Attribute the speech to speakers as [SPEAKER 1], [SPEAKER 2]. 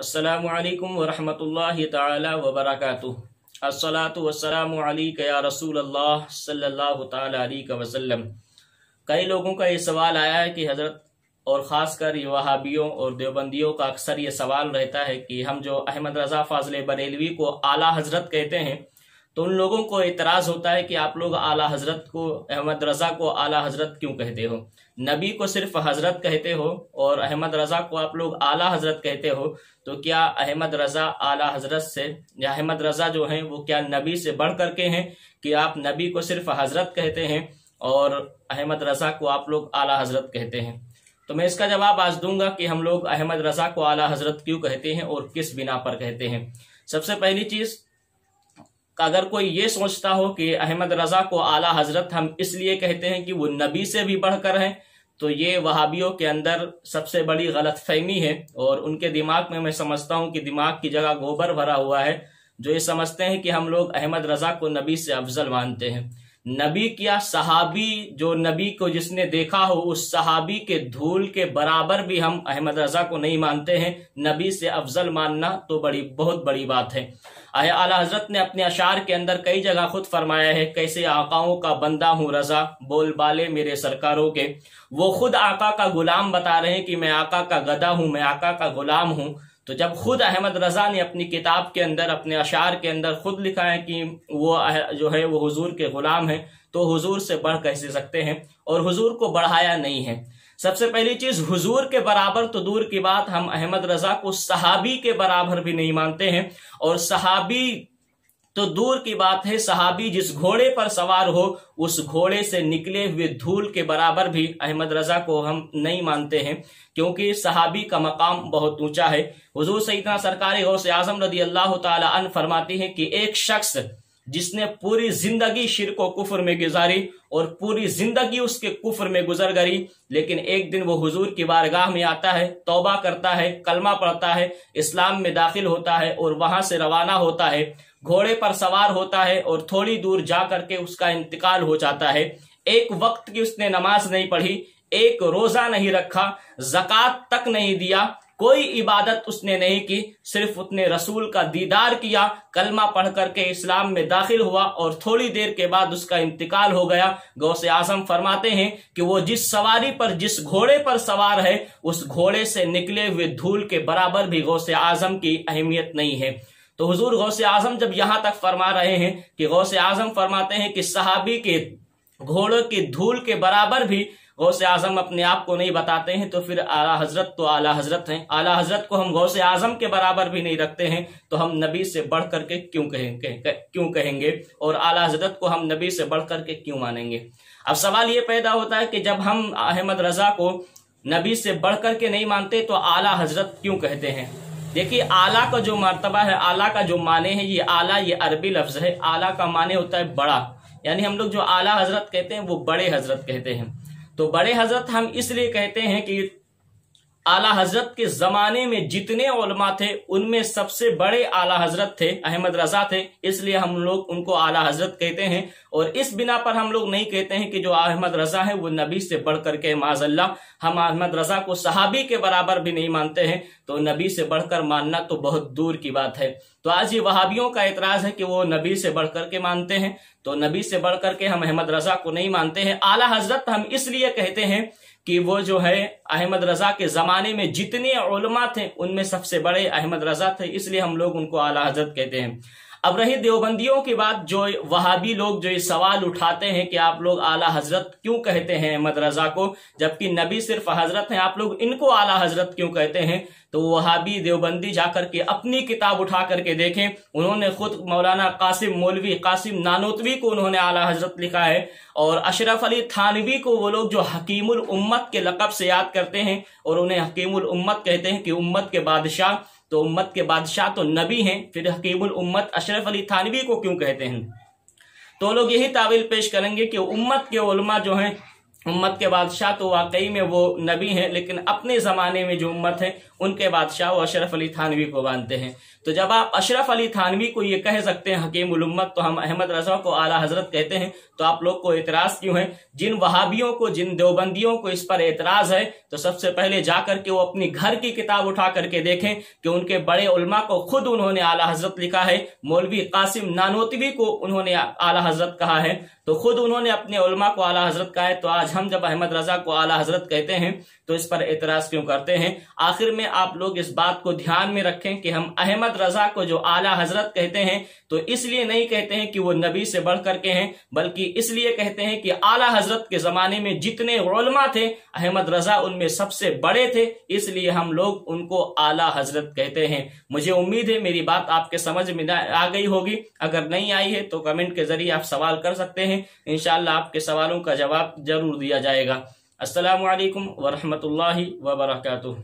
[SPEAKER 1] السلام علیکم ورحمۃ اللہ تعالی وبرکاتہ والسلام علیکہ یا رسول اللہ صلی اللہ تعالیٰ علیہ وسلم کئی لوگوں کا یہ سوال آیا ہے کہ حضرت اور خاص کر یہ وہابیوں اور دیوبندیوں کا اکثر یہ سوال رہتا ہے کہ ہم جو احمد رضا فاضل بریلوی کو اعلیٰ حضرت کہتے ہیں تو ان لوگوں کو اعتراض ہوتا ہے کہ آپ لوگ اعلیٰ حضرت کو احمد رضا کو اعلیٰ حضرت کیوں کہتے ہو نبی کو صرف حضرت کہتے ہو اور احمد رضا کو آپ لوگ اعلیٰ حضرت کہتے ہو تو کیا احمد رضا اعلیٰ حضرت سے یا احمد رضا جو ہیں وہ کیا نبی سے بڑھ کر کے ہیں کہ آپ نبی کو صرف حضرت کہتے ہیں اور احمد رضا کو آپ لوگ اعلیٰ حضرت کہتے ہیں تو میں اس کا جواب آج دوں گا کہ ہم لوگ احمد رضا کو اعلیٰ حضرت کیوں کہتے ہیں اور کس بنا پر کہتے ہیں سب سے پہلی چیز اگر کوئی یہ سوچتا ہو کہ احمد رضا کو اعلیٰ حضرت ہم اس لیے کہتے ہیں کہ وہ نبی سے بھی بڑھ کر ہیں تو یہ وہابیوں کے اندر سب سے بڑی غلط فہمی ہے اور ان کے دماغ میں میں سمجھتا ہوں کہ دماغ کی جگہ گوبر بھرا ہوا ہے جو یہ سمجھتے ہیں کہ ہم لوگ احمد رضا کو نبی سے افضل مانتے ہیں نبی کیا صحابی جو نبی کو جس نے دیکھا ہو اس صحابی کے دھول کے برابر بھی ہم احمد رضا کو نہیں مانتے ہیں نبی سے افضل ماننا تو بڑی بہت بڑی بات ہے اے حضرت نے اپنے اشعار کے اندر کئی جگہ خود فرمایا ہے کیسے آقاؤں کا بندہ ہوں رضا بول بالے میرے سرکاروں کے وہ خود آقا کا غلام بتا رہے ہیں کہ میں آقا کا گدا ہوں میں آقا کا غلام ہوں تو جب خود احمد رضا نے اپنی کتاب کے اندر اپنے اشعار کے اندر خود لکھا ہے کہ وہ جو ہے وہ حضور کے غلام ہیں تو حضور سے بڑھ کہہ سکتے ہیں اور حضور کو بڑھایا نہیں ہے سب سے پہلی چیز حضور کے برابر تو دور کی بات ہم احمد رضا کو صحابی کے برابر بھی نہیں مانتے ہیں اور صحابی تو دور کی بات ہے صحابی جس گھوڑے پر سوار ہو اس گھوڑے سے نکلے ہوئے دھول کے برابر بھی احمد رضا کو ہم نہیں مانتے ہیں کیونکہ صحابی کا مقام بہت اونچا ہے حضور سیدنا سرکار غوث رضی اللہ تعالی عنہ فرماتی ہے کہ ایک شخص جس نے پوری زندگی شرک و کفر میں گزاری اور پوری زندگی اس کے کفر میں گزر گری لیکن ایک دن وہ حضور کی بارگاہ میں آتا ہے توبہ کرتا ہے کلمہ پڑھتا ہے اسلام میں داخل ہوتا ہے اور وہاں سے روانہ ہوتا ہے گھوڑے پر سوار ہوتا ہے اور تھوڑی دور جا کر کے اس کا انتقال ہو جاتا ہے ایک وقت کی اس نے نماز نہیں پڑھی ایک روزہ نہیں رکھا زکوٰۃ تک نہیں دیا کوئی عبادت اس نے نہیں کی صرف رسول کا دیدار کیا کلمہ پڑھ کر کے اسلام میں داخل ہوا اور تھوڑی دیر کے بعد اس کا انتقال ہو گیا گوس اعظم فرماتے ہیں کہ وہ جس سواری پر جس گھوڑے پر سوار ہے اس گھوڑے سے نکلے ہوئے دھول کے برابر بھی غوث اعظم کی اہمیت نہیں ہے تو حضور غوث اعظم جب یہاں تک فرما رہے ہیں کہ غوث اعظم فرماتے ہیں کہ صحابی کے گھوڑوں کی دھول کے برابر بھی غوث اعظم اپنے آپ کو نہیں بتاتے ہیں تو پھر اعلیٰ حضرت تو اعلیٰ حضرت ہیں اعلیٰ حضرت کو ہم غوث اعظم کے برابر بھی نہیں رکھتے ہیں تو ہم نبی سے بڑھ کر کے کیوں کہیں کیوں گے اور اعلیٰ حضرت کو ہم نبی سے بڑھ کر کے کیوں مانیں گے اب سوال یہ پیدا ہوتا ہے کہ جب ہم احمد رضا کو نبی سے بڑھ کر کے نہیں مانتے تو اعلیٰ حضرت کیوں کہتے ہیں دیکھیے اعلیٰ کا جو مرتبہ ہے اعلیٰ کا جو معنی ہے یہ اعلیٰ یہ عربی لفظ ہے اعلیٰ کا معنی ہوتا ہے بڑا یعنی ہم لوگ جو اعلیٰ حضرت کہتے ہیں وہ بڑے حضرت کہتے ہیں تو بڑے حضرت ہم اس لیے کہتے ہیں کہ اعلی حضرت کے زمانے میں جتنے علماء تھے ان میں سب سے بڑے اعلی حضرت تھے احمد رضا تھے اس لیے ہم لوگ ان کو اعلی حضرت کہتے ہیں اور اس بنا پر ہم لوگ نہیں کہتے ہیں کہ جو احمد رضا ہے وہ نبی سے بڑھ کر کے معاذ اللہ ہم احمد رضا کو صحابی کے برابر بھی نہیں مانتے ہیں تو نبی سے بڑھ کر ماننا تو بہت دور کی بات ہے تو آج یہ وہابیوں کا اعتراض ہے کہ وہ نبی سے بڑھ کر کے مانتے ہیں تو نبی سے بڑھ کر کے ہم احمد رضا کو نہیں مانتے ہیں اعلی حضرت ہم اس لیے کہتے ہیں کہ وہ جو ہے احمد رضا کے زمانے میں جتنے علماء تھے ان میں سب سے بڑے احمد رضا تھے اس لیے ہم لوگ ان کو الا حضرت کہتے ہیں اب رہی دیوبندیوں کے بعد جو وہابی لوگ جو یہ سوال اٹھاتے ہیں کہ آپ لوگ اعلیٰ حضرت کیوں کہتے ہیں احمد رضا کو جبکہ نبی صرف حضرت ہیں آپ لوگ ان کو اعلیٰ حضرت کیوں کہتے ہیں تو وہابی دیوبندی جا کر کے اپنی کتاب اٹھا کر کے دیکھیں انہوں نے خود مولانا قاسم مولوی قاسم نانوتوی کو انہوں نے اعلیٰ حضرت لکھا ہے اور اشرف علی تھانوی کو وہ لوگ جو حکیم الامت کے لقب سے یاد کرتے ہیں اور انہیں حکیم الامت کہتے ہیں کہ امت کے بادشاہ تو امت کے بادشاہ تو نبی ہیں پھر حقیب الامت اشرف علی تھانوی کو کیوں کہتے ہیں تو لوگ یہی تعویل پیش کریں گے کہ امت کے علماء جو ہیں امت کے بادشاہ تو واقعی میں وہ نبی ہیں لیکن اپنے زمانے میں جو امت ہیں ان کے بادشاہ وہ اشرف علی تھانوی کو مانتے ہیں تو جب آپ اشرف علی تھانوی کو یہ کہہ سکتے ہیں حکیم الامت تو ہم احمد رضا کو اعلیٰ حضرت کہتے ہیں تو آپ لوگ کو اعتراض کیوں ہے جن وہابیوں کو جن دیوبندیوں کو اس پر اعتراض ہے تو سب سے پہلے جا کر کے وہ اپنی گھر کی کتاب اٹھا کر کے دیکھیں کہ ان کے بڑے علماء کو خود انہوں نے اعلیٰ حضرت لکھا ہے مولوی قاسم نانوتوی کو انہوں نے اعلیٰ حضرت کہا ہے تو خود انہوں نے اپنے علماء کو اعلیٰ حضرت کہا ہے تو آج ہم جب احمد رضا کو آلہ حضرت کہتے ہیں تو اس پر اعتراض کیوں کرتے ہیں آخر میں میں آپ لوگ اس بات کو دھیان رکھیں کہ ہم احمد رضا کو جو آلہ حضرت کہتے ہیں تو اس لیے نہیں کہتے ہیں کہ وہ نبی سے بڑھ کر کے ہیں ہیں بلکہ اس لیے کہتے کہ حضرت کے زمانے میں میں جتنے علماء تھے احمد رضا ان سب سے بڑے تھے اس لیے ہم لوگ ان کو آلہ حضرت کہتے ہیں مجھے امید ہے میری بات آپ کے سمجھ میں ہوگی اگر نہیں آئی ہے تو کمنٹ کے ذریعے آپ سوال کر سکتے ہیں انشاءاللہ آپ کے سوالوں کا جواب ضرور دیا جائے گا السلام علیکم ورحمۃ اللہ وبرکاتہ